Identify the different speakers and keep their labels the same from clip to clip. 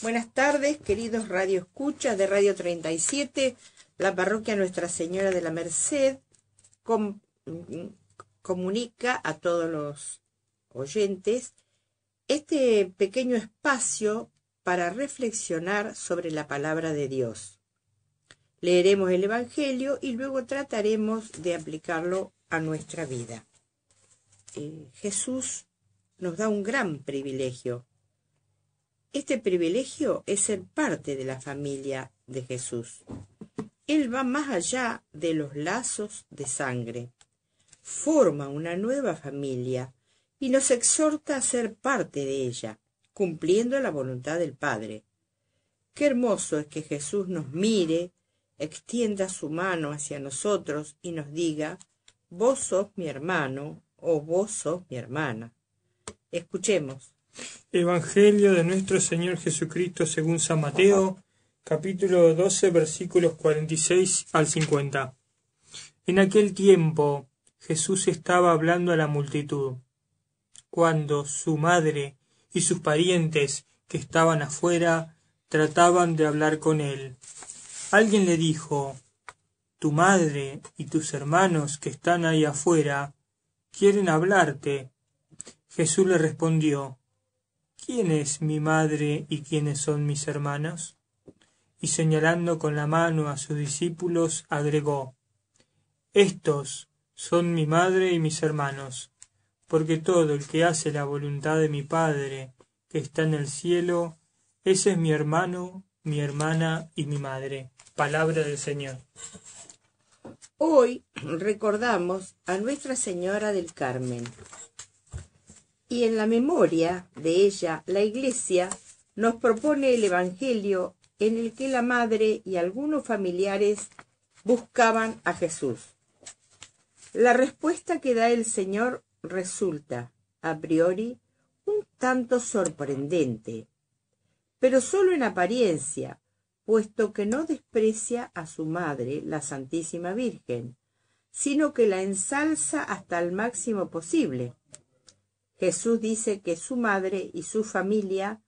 Speaker 1: Buenas tardes, queridos Radio escucha de Radio 37, la parroquia Nuestra Señora de la Merced comunica a todos los oyentes este pequeño espacio para reflexionar sobre la palabra de Dios. Leeremos el Evangelio y luego trataremos de aplicarlo a nuestra vida. Eh, Jesús nos da un gran privilegio este privilegio es ser parte de la familia de Jesús. Él va más allá de los lazos de sangre, forma una nueva familia y nos exhorta a ser parte de ella, cumpliendo la voluntad del Padre. Qué hermoso es que Jesús nos mire, extienda su mano hacia nosotros y nos diga, vos sos mi hermano o vos sos mi hermana. Escuchemos. Evangelio de nuestro
Speaker 2: Señor Jesucristo según San Mateo, capítulo 12, versículos 46 al 50. En aquel tiempo Jesús estaba hablando a la multitud, cuando su madre y sus parientes que estaban afuera trataban de hablar con él. Alguien le dijo, Tu madre y tus hermanos que están ahí afuera quieren hablarte. Jesús le respondió, ¿Quién es mi madre y quiénes son mis hermanos? Y señalando con la mano a sus discípulos, agregó, Estos son mi madre y mis hermanos, porque todo el que hace la voluntad de mi Padre, que está en el cielo, ese es mi hermano, mi hermana y mi madre. Palabra del Señor.
Speaker 1: Hoy recordamos a Nuestra Señora del Carmen y en la memoria de ella la Iglesia nos propone el Evangelio en el que la madre y algunos familiares buscaban a Jesús. La respuesta que da el Señor resulta, a priori, un tanto sorprendente, pero solo en apariencia, puesto que no desprecia a su madre, la Santísima Virgen, sino que la ensalza hasta el máximo posible. Jesús dice que su madre y su familia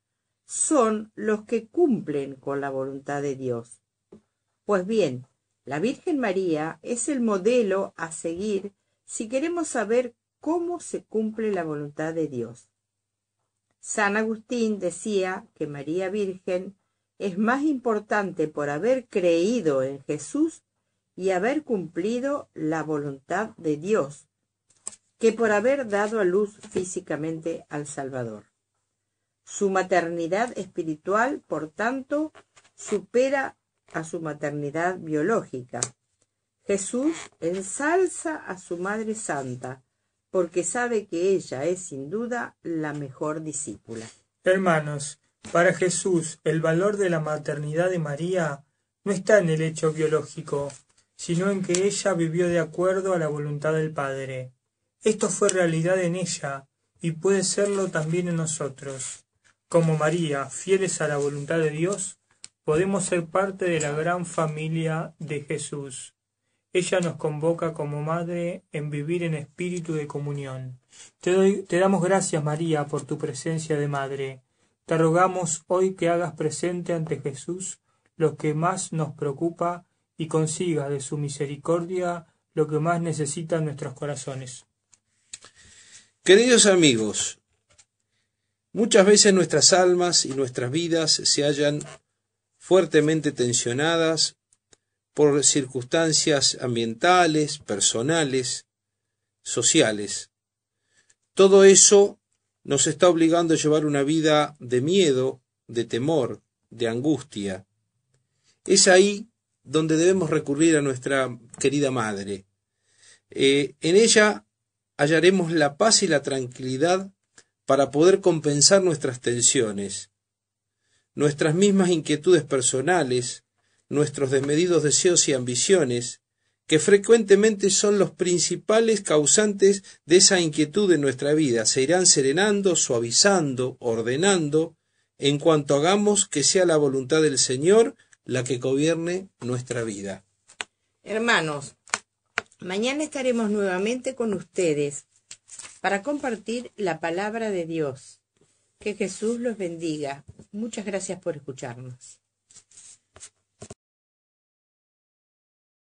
Speaker 1: son los que cumplen con la voluntad de Dios. Pues bien, la Virgen María es el modelo a seguir si queremos saber cómo se cumple la voluntad de Dios. San Agustín decía que María Virgen es más importante por haber creído en Jesús y haber cumplido la voluntad de Dios, que por haber dado a luz físicamente al Salvador. Su maternidad espiritual, por tanto, supera a su maternidad biológica. Jesús ensalza a su Madre Santa, porque sabe que ella es sin duda la mejor discípula.
Speaker 2: Hermanos, para Jesús el valor de la maternidad de María no está en el hecho biológico, sino en que ella vivió de acuerdo a la voluntad del Padre. Esto fue realidad en ella y puede serlo también en nosotros. Como María, fieles a la voluntad de Dios, podemos ser parte de la gran familia de Jesús. Ella nos convoca como madre en vivir en espíritu de comunión. Te, doy, te damos gracias, María, por tu presencia de madre. Te rogamos hoy que hagas presente ante Jesús lo que más nos preocupa y consiga de su misericordia lo que más necesitan nuestros corazones.
Speaker 3: Queridos amigos, muchas veces nuestras almas y nuestras vidas se hallan fuertemente tensionadas por circunstancias ambientales, personales, sociales. Todo eso nos está obligando a llevar una vida de miedo, de temor, de angustia. Es ahí donde debemos recurrir a nuestra querida madre. Eh, en ella hallaremos la paz y la tranquilidad para poder compensar nuestras tensiones, nuestras mismas inquietudes personales, nuestros desmedidos deseos y ambiciones, que frecuentemente son los principales causantes de esa inquietud en nuestra vida, se irán serenando, suavizando, ordenando, en cuanto hagamos que sea la voluntad del Señor la que gobierne nuestra vida.
Speaker 1: Hermanos, Mañana estaremos nuevamente con ustedes para compartir la palabra de Dios. Que Jesús los bendiga. Muchas gracias por escucharnos.